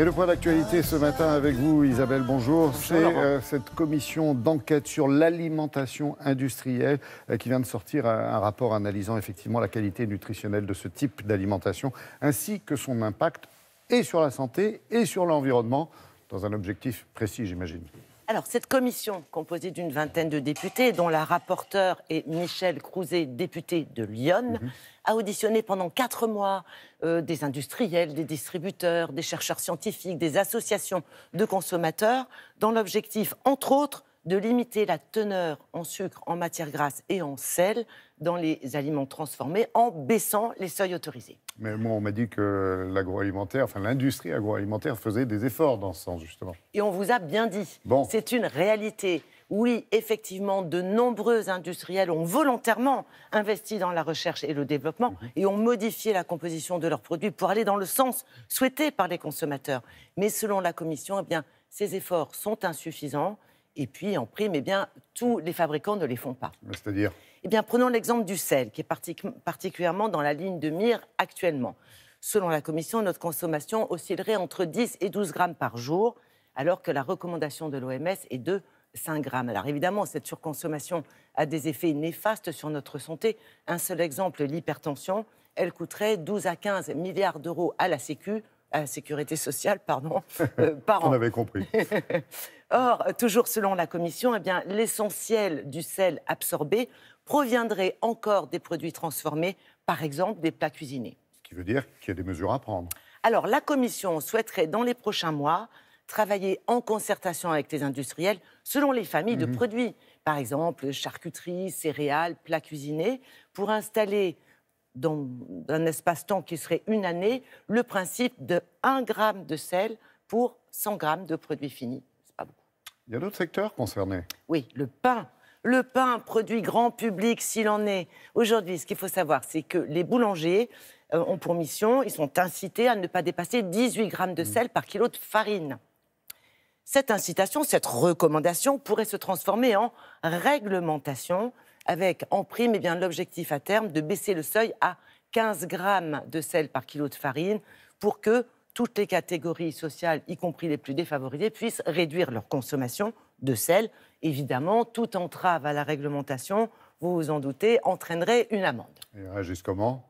Et le point d'actualité ce matin avec vous, Isabelle, bonjour. C'est euh, cette commission d'enquête sur l'alimentation industrielle euh, qui vient de sortir un rapport analysant effectivement la qualité nutritionnelle de ce type d'alimentation ainsi que son impact et sur la santé et sur l'environnement dans un objectif précis, j'imagine. Alors, cette commission, composée d'une vingtaine de députés, dont la rapporteure est Michel Crouzet, députée de Lyon, mhm. a auditionné pendant quatre mois euh, des industriels, des distributeurs, des chercheurs scientifiques, des associations de consommateurs, dans l'objectif, entre autres, de limiter la teneur en sucre, en matière grasse et en sel dans les aliments transformés en baissant les seuils autorisés. Mais moi, on m'a dit que l'agroalimentaire, enfin l'industrie agroalimentaire faisait des efforts dans ce sens, justement. Et on vous a bien dit. Bon. C'est une réalité. Oui, effectivement, de nombreux industriels ont volontairement investi dans la recherche et le développement mhm. et ont modifié la composition de leurs produits pour aller dans le sens souhaité par les consommateurs. Mais selon la Commission, eh bien, ces efforts sont insuffisants et puis, en prime, eh bien, tous les fabricants ne les font pas. cest dire Eh bien, prenons l'exemple du sel, qui est particulièrement dans la ligne de mire actuellement. Selon la Commission, notre consommation oscillerait entre 10 et 12 grammes par jour, alors que la recommandation de l'OMS est de 5 grammes. Alors évidemment, cette surconsommation a des effets néfastes sur notre santé. Un seul exemple, l'hypertension, elle coûterait 12 à 15 milliards d'euros à la Sécu euh, à sécurité sociale, pardon, euh, par an. On avait compris. Or, toujours selon la Commission, eh bien, l'essentiel du sel absorbé proviendrait encore des produits transformés, par exemple des plats cuisinés. Ce qui veut dire qu'il y a des mesures à prendre. Alors, la Commission souhaiterait, dans les prochains mois, travailler en concertation avec les industriels selon les familles de mhm. produits, par exemple charcuterie, céréales, plats cuisinés, pour installer dans un espace-temps qui serait une année, le principe de 1 g de sel pour 100 g de produits finis. C'est pas beaucoup. Il y a d'autres secteurs concernés Oui, le pain. Le pain, produit grand public s'il en est. Aujourd'hui, ce qu'il faut savoir, c'est que les boulangers euh, ont pour mission, ils sont incités à ne pas dépasser 18 g de mmh. sel par kilo de farine. Cette incitation, cette recommandation pourrait se transformer en réglementation avec en prime et eh bien l'objectif à terme de baisser le seuil à 15 grammes de sel par kilo de farine pour que toutes les catégories sociales, y compris les plus défavorisées, puissent réduire leur consommation de sel. Évidemment, toute entrave à la réglementation, vous vous en doutez, entraînerait une amende. Et réagissent comment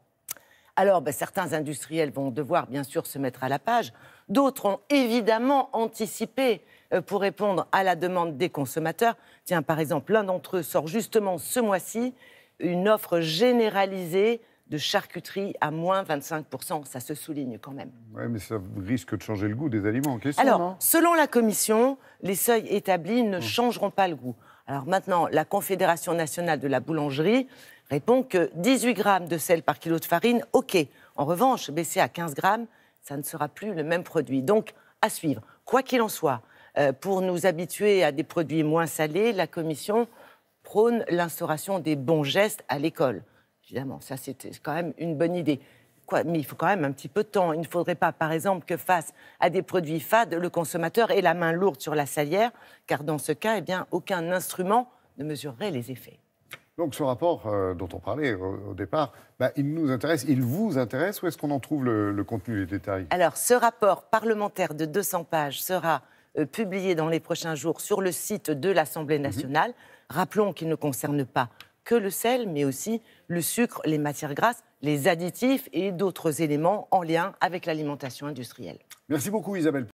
alors, ben, certains industriels vont devoir bien sûr se mettre à la page. D'autres ont évidemment anticipé euh, pour répondre à la demande des consommateurs. Tiens, par exemple, l'un d'entre eux sort justement ce mois-ci une offre généralisée de charcuterie à moins 25%. Ça se souligne quand même. Oui, mais ça risque de changer le goût des aliments en question. Alors, selon la Commission, les seuils établis ne mmh. changeront pas le goût. Alors maintenant, la Confédération nationale de la boulangerie répond que 18 grammes de sel par kilo de farine, OK. En revanche, baisser à 15 grammes, ça ne sera plus le même produit. Donc, à suivre. Quoi qu'il en soit, euh, pour nous habituer à des produits moins salés, la Commission prône l'instauration des bons gestes à l'école. Évidemment, ça c'est quand même une bonne idée. mais il faut quand même un petit peu de temps. Il ne faudrait pas, par exemple, que face à des produits fades, le consommateur ait la main lourde sur la salière, car dans ce cas, eh bien, aucun instrument ne mesurerait les effets. Donc ce rapport euh, dont on parlait au, départ, bah, il nous intéresse, il vous intéresse, où est-ce qu'on en trouve le, contenu les détails Alors ce rapport parlementaire de 200 pages sera euh, publié dans les prochains jours sur le site de l'Assemblée mhm. nationale. Rappelons qu'il ne concerne pas que le sel, mais aussi le sucre, les matières grasses, les additifs et d'autres éléments en lien avec l'alimentation industrielle. Merci beaucoup Isabelle.